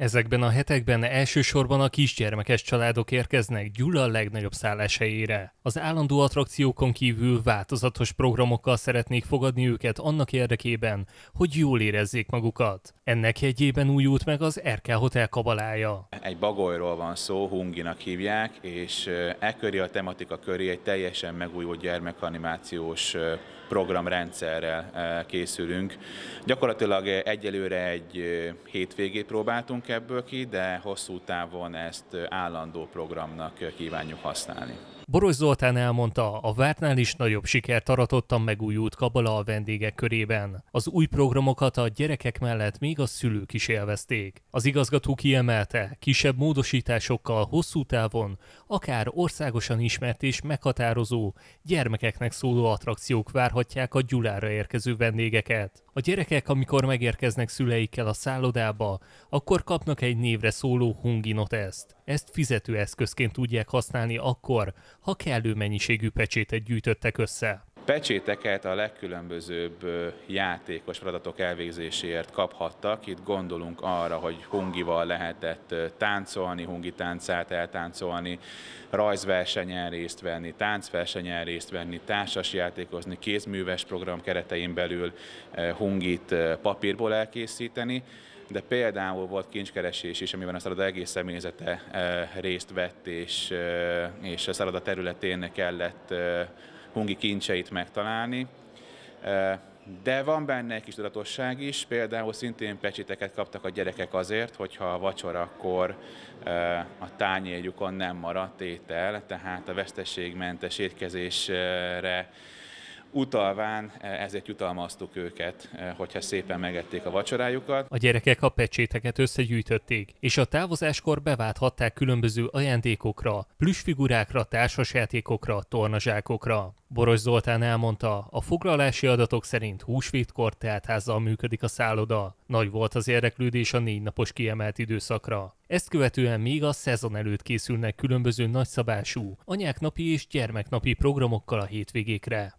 Ezekben a hetekben elsősorban a kisgyermekes családok érkeznek Gyula legnagyobb szálláshelyére. Az állandó attrakciókon kívül változatos programokkal szeretnék fogadni őket annak érdekében, hogy jól érezzék magukat. Ennek jegyében újult meg az RK Hotel kabalája. Egy bagolyról van szó, Hunginak hívják, és e köré a tematika köré egy teljesen megújult gyermekanimációs programrendszerrel készülünk. Gyakorlatilag egyelőre egy hétvégét próbáltunk ebből ki, de hosszú távon ezt állandó programnak kívánjuk használni. Boros Zoltán elmondta, a vártnál is nagyobb sikert aratott a megújult kabala a vendégek körében. Az új programokat a gyerekek mellett még a szülők is élvezték. Az igazgató kiemelte, kisebb módosításokkal hosszú távon, akár országosan ismert és meghatározó, gyermekeknek szóló attrakciók várhatják a Gyulára érkező vendégeket. A gyerekek, amikor megérkeznek szüleikkel a szállodába, akkor kapnak egy névre szóló hunginot ezt. Ezt fizetőeszközként tudják használni akkor, ha kellő mennyiségű pecsétet gyűjtöttek össze. Pecséteket a legkülönbözőbb játékos feladatok elvégzéséért kaphattak. Itt gondolunk arra, hogy hungival lehetett táncolni, hungi táncát eltáncolni, rajzversenyen részt venni, táncversenyen részt venni, játékozni, kézműves program keretein belül hungit papírból elkészíteni de például volt kincskeresés is, amiben a szálloda egész személyzete eh, részt vett, és, eh, és a szálloda területén kellett eh, hungi kincseit megtalálni. De van benne egy kis tudatosság is, például szintén pecsiteket kaptak a gyerekek azért, hogyha a vacsorakor a tányérjukon nem maradt étel, tehát a veszteségmentes étkezésre utalván e, ezért jutalmaztuk őket, e, hogyha szépen megették a vacsorájukat. A gyerekek a pecséteket összegyűjtötték, és a távozáskor beválthatták különböző ajándékokra, plüsfigurákra, társasjátékokra, tornazsákokra. Boros Zoltán elmondta, a foglalási adatok szerint húsvétkor teltházzal működik a szálloda. Nagy volt az érdeklődés a négy napos kiemelt időszakra. Ezt követően még a szezon előtt készülnek különböző nagyszabású, anyák napi és gyermeknapi programokkal a hétvégékre.